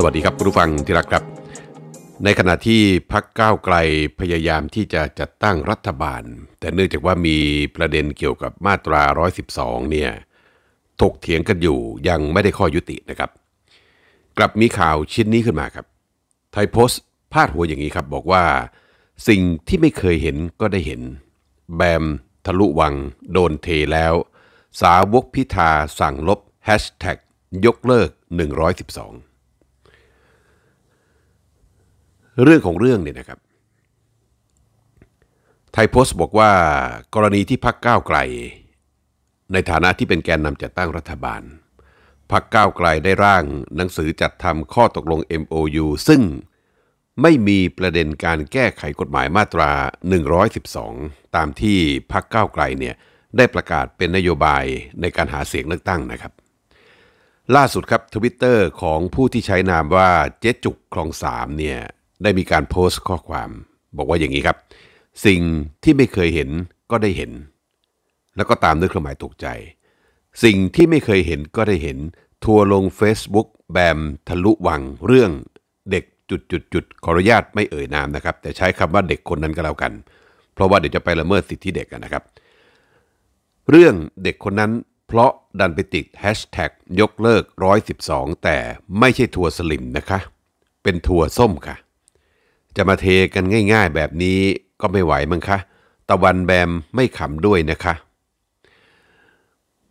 สวัสดีครับผู้ฟังที่รักครับ ในขณะที่พักก้าวไกลพยายามที่จะจัดตั้งรัฐบาล แต่เนื่องจากว่ามีประเด็นเกี่ยวกับมาตรา 112 เนี่ย ถกเถียงกันอยู่ ยังไม่ได้ข้อยุตินะครับ กลับมีข่าวชิ้นนี้ขึ้นมาครับ ไทยโพสต์พาดหัวอย่างนี้ครับ บอกว่าสิ่งที่ไม่เคยเห็นก็ได้เห็น แบมทะลุวัง โดนเทแล้ว สาวกพิธาสั่งลบแฮชแท็กยกเลิก 112เรื่องของเรื่องเนี่ยนะครับไทยโพสต์บอกว่า กรณีที่พักก้าวไกล ในฐานะที่เป็นแกนนำจัดตั้งรัฐบาล พักก้าวไกลได้ร่างหนังสือจัดทำข้อตกลง MOU ซึ่งไม่มีประเด็นการแก้ไขกฎหมายมาตรา 112 ตามที่พักก้าวไกลเนี่ยได้ประกาศเป็นนโยบายในการหาเสียงเลือกตั้งนะครับ ล่าสุดครับทวิตเตอร์ของผู้ที่ใช้นามว่าเจ๊จุกคลองสามเนี่ยได้มีการโพสต์ข้อความ บอกว่าอย่างนี้ครับ สิ่งที่ไม่เคยเห็นก็ได้เห็น แล้วก็ตามด้วยเครื่องหมายตกใจ สิ่งที่ไม่เคยเห็นก็ได้เห็นทัวลง Facebook แบมทะลุวัง เรื่องเด็กจุดจุดจุดขออนุญาตไม่เอ่ยนามนะครับ แต่ใช้คำว่าเด็กคนนั้นก็แล้วกัน เพราะว่าเดี๋ยวจะไปละเมิดสิทธิเด็กนะครับ เรื่องเด็กคนนั้น เพราะดันไปติดแฮชแท็กยกเลิก112แต่ไม่ใช่ทัวสลิมนะคะเป็นทัวส้มค่ะจะมาเทกันง่ายๆ แบบนี้ก็ไม่ไหวมั้งคะตะวันแบมไม่ขำด้วยนะคะ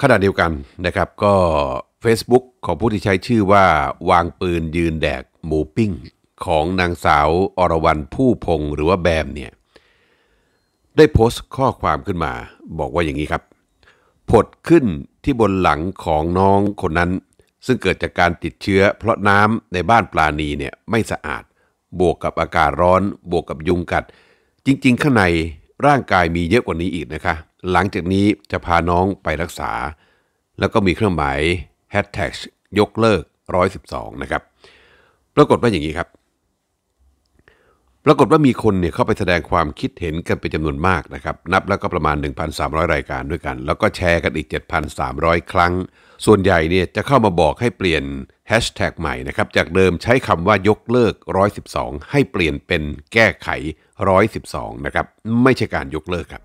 ขณะเดียวกันนะครับก็ Facebook ของผู้ที่ใช้ชื่อว่า วางปืนยืนแดกหมูปิ้งของนางสาวอรวรันผู้พงหรือว่าแบมเนี่ย ได้โพสต์ข้อความขึ้นมาบอกว่าอย่างนี้ครับผดขึ้นที่บนหลังของน้องคนนั้น ซึ่งเกิดจากการติดเชื้อเพราะน้ำในบ้านปลานีเนี่ยไม่สะอาดบวกกับอากาศร้อน บวกกับยุงกัด จริง ๆ ข้างในร่างกายมีเยอะกว่านี้อีกนะคะ หลังจากนี้จะพาน้องไปรักษา แล้วก็มีเครื่องหมายแฮ s แท็กยกเลิก 112 นะครับ ปรากฏว่าอย่างนี้ครับปรากฏว่ามีคนเนี่ยเข้าไปแสดงความคิดเห็นกันเป็นจำนวนมากนะครับ นับแล้วก็ประมาณ 1,300 รายการด้วยกัน แล้วก็แชร์กันอีก 7,300 ครั้ง ส่วนใหญ่เนี่ยจะเข้ามาบอกให้เปลี่ยนแฮชแท็กใหม่นะครับ จากเดิมใช้คำว่ายกเลิก 112 ให้เปลี่ยนเป็นแก้ไข 112 นะครับ ไม่ใช่การยกเลิกครับ